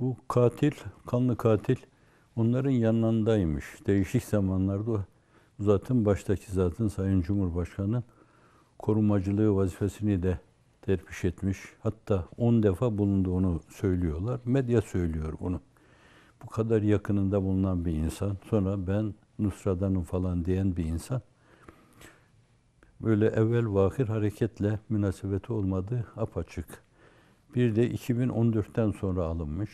Bu katil, kanlı katil onların yanındaymış. Değişik zamanlarda zaten baştaki zaten Sayın Cumhurbaşkanı'nın korumacılığı vazifesini de terpiş etmiş. Hatta 10 defa bulundu onu söylüyorlar. Medya söylüyor bunu. Bu kadar yakınında bulunan bir insan. Sonra ben Nusradan'ım falan diyen bir insan. Böyle evvel vahir hareketle münasebeti olmadığı apaçık. Bir de 2014'ten sonra alınmış.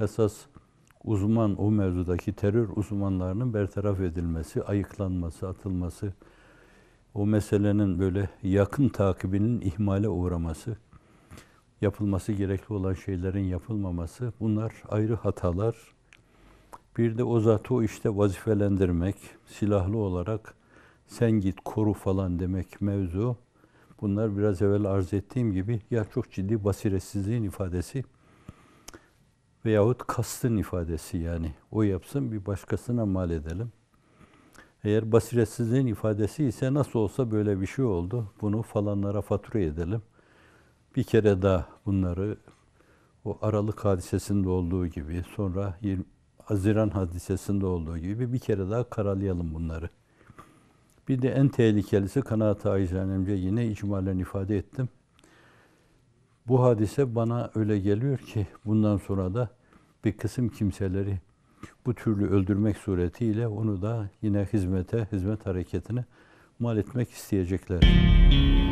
Esas uzman o mevzudaki terör uzmanlarının bertaraf edilmesi, ayıklanması, atılması, o meselenin böyle yakın takibinin ihmale uğraması, yapılması gerekli olan şeylerin yapılmaması bunlar ayrı hatalar. Bir de o zatı o işte vazifelendirmek, silahlı olarak sen git koru falan demek mevzu Bunlar biraz evvel arz ettiğim gibi ya çok ciddi basiretsizliğin ifadesi veyahut kastın ifadesi yani. O yapsın bir başkasına mal edelim. Eğer basiretsizliğin ifadesi ise nasıl olsa böyle bir şey oldu. Bunu falanlara fatura edelim. Bir kere daha bunları o Aralık hadisesinde olduğu gibi sonra 20, Haziran hadisesinde olduğu gibi bir kere daha karalayalım bunları.'' Bir de en tehlikelisi kanaat acizenemce yine icmalen ifade ettim. Bu hadise bana öyle geliyor ki bundan sonra da bir kısım kimseleri bu türlü öldürmek suretiyle onu da yine hizmete, hizmet hareketine mal etmek isteyecekler.